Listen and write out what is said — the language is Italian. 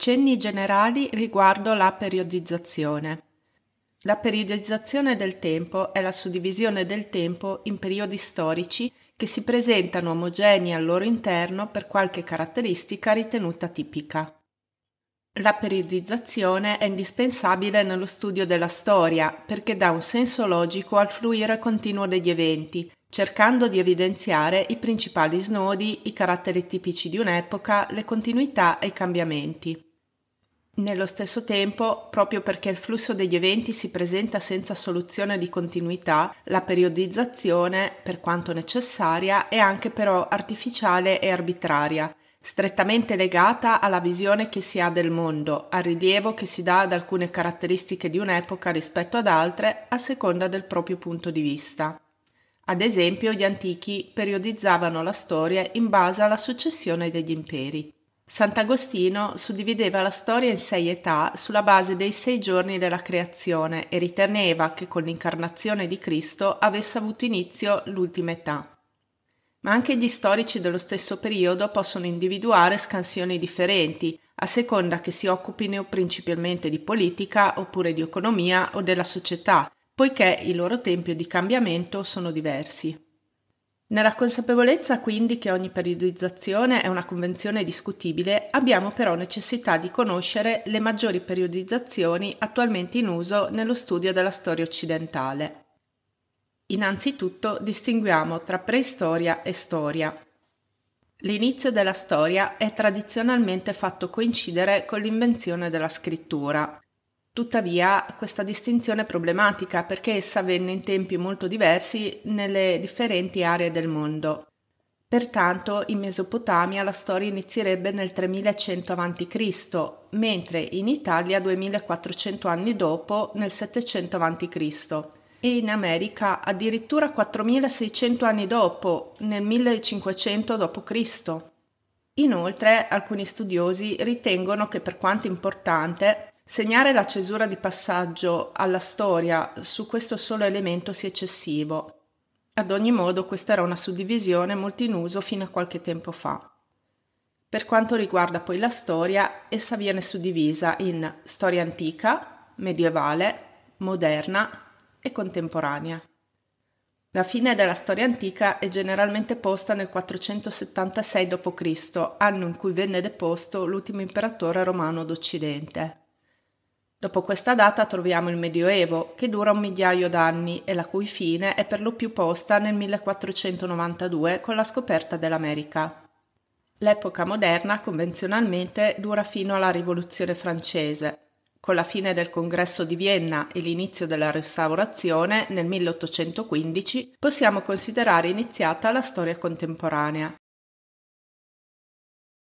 Cenni generali riguardo la periodizzazione. La periodizzazione del tempo è la suddivisione del tempo in periodi storici che si presentano omogenei al loro interno per qualche caratteristica ritenuta tipica. La periodizzazione è indispensabile nello studio della storia perché dà un senso logico al fluire continuo degli eventi, cercando di evidenziare i principali snodi, i caratteri tipici di un'epoca, le continuità e i cambiamenti. Nello stesso tempo, proprio perché il flusso degli eventi si presenta senza soluzione di continuità, la periodizzazione, per quanto necessaria, è anche però artificiale e arbitraria, strettamente legata alla visione che si ha del mondo, al rilievo che si dà ad alcune caratteristiche di un'epoca rispetto ad altre, a seconda del proprio punto di vista. Ad esempio, gli antichi periodizzavano la storia in base alla successione degli imperi. Sant'Agostino suddivideva la storia in sei età sulla base dei sei giorni della creazione e riteneva che con l'incarnazione di Cristo avesse avuto inizio l'ultima età. Ma anche gli storici dello stesso periodo possono individuare scansioni differenti, a seconda che si occupino principalmente di politica oppure di economia o della società, poiché i loro tempi di cambiamento sono diversi. Nella consapevolezza quindi che ogni periodizzazione è una convenzione discutibile, abbiamo però necessità di conoscere le maggiori periodizzazioni attualmente in uso nello studio della storia occidentale. Innanzitutto distinguiamo tra preistoria e storia. L'inizio della storia è tradizionalmente fatto coincidere con l'invenzione della scrittura. Tuttavia questa distinzione è problematica perché essa avvenne in tempi molto diversi nelle differenti aree del mondo. Pertanto in Mesopotamia la storia inizierebbe nel 3100 a.C., mentre in Italia 2400 anni dopo nel 700 a.C. e in America addirittura 4600 anni dopo, nel 1500 d.C. Inoltre alcuni studiosi ritengono che per quanto importante Segnare la cesura di passaggio alla storia su questo solo elemento sia eccessivo. Ad ogni modo, questa era una suddivisione molto in uso fino a qualche tempo fa. Per quanto riguarda poi la storia, essa viene suddivisa in storia antica, medievale, moderna e contemporanea. La fine della storia antica è generalmente posta nel 476 d.C., anno in cui venne deposto l'ultimo imperatore romano d'Occidente. Dopo questa data troviamo il Medioevo, che dura un migliaio d'anni e la cui fine è per lo più posta nel 1492 con la scoperta dell'America. L'epoca moderna convenzionalmente dura fino alla Rivoluzione francese. Con la fine del congresso di Vienna e l'inizio della restaurazione nel 1815 possiamo considerare iniziata la storia contemporanea.